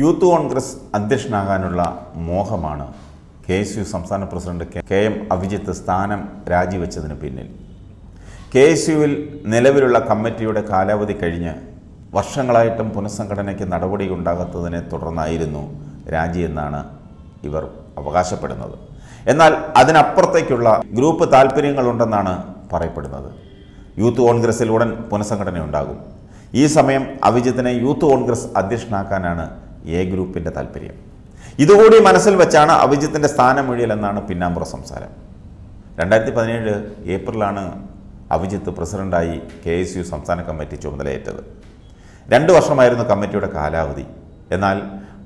youth Congress അധ്യക്ഷനാകാനുള്ള മോഹമാണ് K S U സംസ്ഥാന പ്രസിഡന്റ് കെ എം അഭിജിത്ത് സ്ഥാനം രാജിവെച്ചതിന് പിന്നിൽ കെ എസ് യുവിൽ നിലവിലുള്ള കമ്മിറ്റിയുടെ കാലാവധി കഴിഞ്ഞ് വർഷങ്ങളായിട്ടും പുനഃസംഘടനയ്ക്ക് നടപടി ഉണ്ടാകാത്തതിനെ തുടർന്നായിരുന്നു രാജിയെന്നാണ് ഇവർ അവകാശപ്പെടുന്നത് എന്നാൽ അതിനപ്പുറത്തേക്കുള്ള ഗ്രൂപ്പ് താല്പര്യങ്ങളുണ്ടെന്നാണ് പറയപ്പെടുന്നത് യൂത്ത് കോൺഗ്രസിൽ ഉടൻ പുനഃസംഘടനയുണ്ടാകും ഈ സമയം അഭിജിത്തിനെ യൂത്ത് കോൺഗ്രസ് അധ്യക്ഷനാക്കാനാണ് എ ഗ്രൂപ്പിൻ്റെ താല്പര്യം ഇതുകൂടി മനസ്സിൽ വെച്ചാണ് അഭിജിത്തിൻ്റെ സ്ഥാനമൊഴിയൽ എന്നാണ് പിന്നാമ്പുറ സംസാരം രണ്ടായിരത്തി പതിനേഴ് ഏപ്രിലാണ് അഭിജിത്ത് പ്രസിഡൻ്റായി കെ എസ് യു സംസ്ഥാന കമ്മിറ്റി ചുമതലയേറ്റത് രണ്ട് വർഷമായിരുന്നു കമ്മിറ്റിയുടെ കാലാവധി എന്നാൽ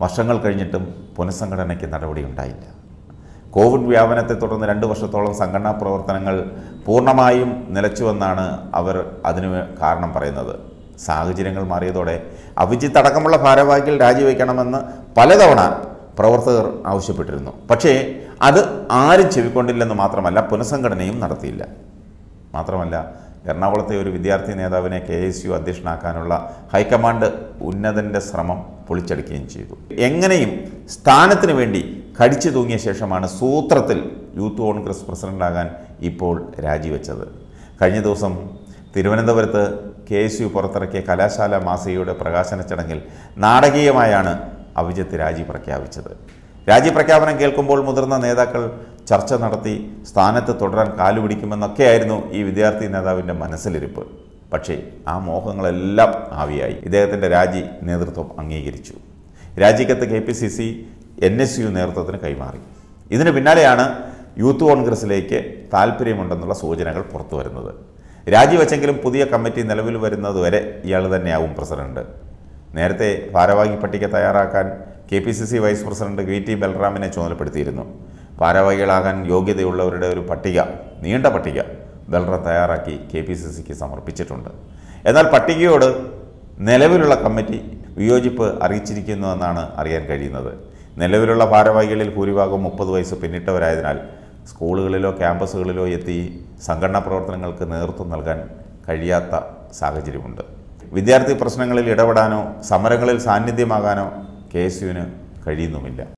വർഷങ്ങൾ കഴിഞ്ഞിട്ടും പുനഃസംഘടനയ്ക്ക് നടപടിയുണ്ടായില്ല കോവിഡ് വ്യാപനത്തെ തുടർന്ന് രണ്ട് വർഷത്തോളം സംഘടനാ പ്രവർത്തനങ്ങൾ പൂർണ്ണമായും നിലച്ചുവെന്നാണ് അവർ അതിന് കാരണം പറയുന്നത് സാഹചര്യങ്ങൾ മാറിയതോടെ അഭിജിത്ത് അടക്കമുള്ള ഭാരവാഹികൾ രാജിവെക്കണമെന്ന് പലതവണ പ്രവർത്തകർ ആവശ്യപ്പെട്ടിരുന്നു പക്ഷേ അത് ആരും ചെവിക്കൊണ്ടില്ലെന്ന് മാത്രമല്ല പുനഃസംഘടനയും നടത്തിയില്ല മാത്രമല്ല എറണാകുളത്തെ ഒരു വിദ്യാർത്ഥി നേതാവിനെ കെ എസ് യു അധ്യക്ഷനാക്കാനുള്ള ഹൈക്കമാൻഡ് ഉന്നതൻ്റെ ശ്രമം പൊളിച്ചടിക്കുകയും ചെയ്തു എങ്ങനെയും സ്ഥാനത്തിന് വേണ്ടി കടിച്ചു തൂങ്ങിയ ശേഷമാണ് സൂത്രത്തിൽ യൂത്ത് കോൺഗ്രസ് പ്രസിഡൻ്റാകാൻ ഇപ്പോൾ രാജിവെച്ചത് കഴിഞ്ഞ ദിവസം തിരുവനന്തപുരത്ത് കെ എസ് യു പുറത്തിറക്കിയ കലാശാല മാസികയുടെ പ്രകാശന ചടങ്ങിൽ നാടകീയമായാണ് അഭിജിത്ത് രാജി പ്രഖ്യാപിച്ചത് രാജി പ്രഖ്യാപനം കേൾക്കുമ്പോൾ മുതിർന്ന നേതാക്കൾ ചർച്ച നടത്തി സ്ഥാനത്ത് തുടരാൻ കാലുപിടിക്കുമെന്നൊക്കെയായിരുന്നു ഈ വിദ്യാർത്ഥി നേതാവിൻ്റെ മനസ്സിലിരിപ്പ് പക്ഷേ ആ മോഹങ്ങളെല്ലാം ആവിയായി ഇദ്ദേഹത്തിൻ്റെ രാജി നേതൃത്വം അംഗീകരിച്ചു രാജിക്കത്ത് K P C C N S U നേതൃത്വത്തിന് കൈമാറി ഇതിന് പിന്നാലെയാണ് യൂത്ത് കോൺഗ്രസിലേക്ക് താല്പര്യമുണ്ടെന്നുള്ള സൂചനകൾ പുറത്തു വരുന്നത് രാജിവെച്ചെങ്കിലും പുതിയ കമ്മിറ്റി നിലവിൽ വരുന്നതുവരെ ഇയാൾ തന്നെയാവും പ്രസിഡന്റ് നേരത്തെ ഭാരവാഹി പട്ടിക തയ്യാറാക്കാൻ K P C C vice president V T ബൽറാമിനെ ചുമതലപ്പെടുത്തിയിരുന്നു ഭാരവാഹികളാകാൻ യോഗ്യതയുള്ളവരുടെ ഒരു പട്ടിക നീണ്ട പട്ടിക ബൽറാം തയ്യാറാക്കി കെ പി സി സിക്ക് സമർപ്പിച്ചിട്ടുണ്ട് എന്നാൽ പട്ടികയോട് നിലവിലുള്ള കമ്മിറ്റി വിയോജിപ്പ് അറിയിച്ചിരിക്കുന്നുവെന്നാണ് അറിയാൻ കഴിയുന്നത് നിലവിലുള്ള ഭാരവാഹികളിൽ ഭൂരിഭാഗം മുപ്പത് വയസ്സ് പിന്നിട്ടവരായതിനാൽ സ്കൂളുകളിലോ ക്യാമ്പസുകളിലോ എത്തി സംഘടനാ പ്രവർത്തനങ്ങൾക്ക് നേതൃത്വം നൽകാൻ കഴിയാത്ത സാഹചര്യമുണ്ട് വിദ്യാർത്ഥി പ്രശ്നങ്ങളിൽ ഇടപെടാനോ സമരങ്ങളിൽ സാന്നിധ്യമാകാനോ കെ എസ് യുവിന് കഴിയുന്നുമില്ല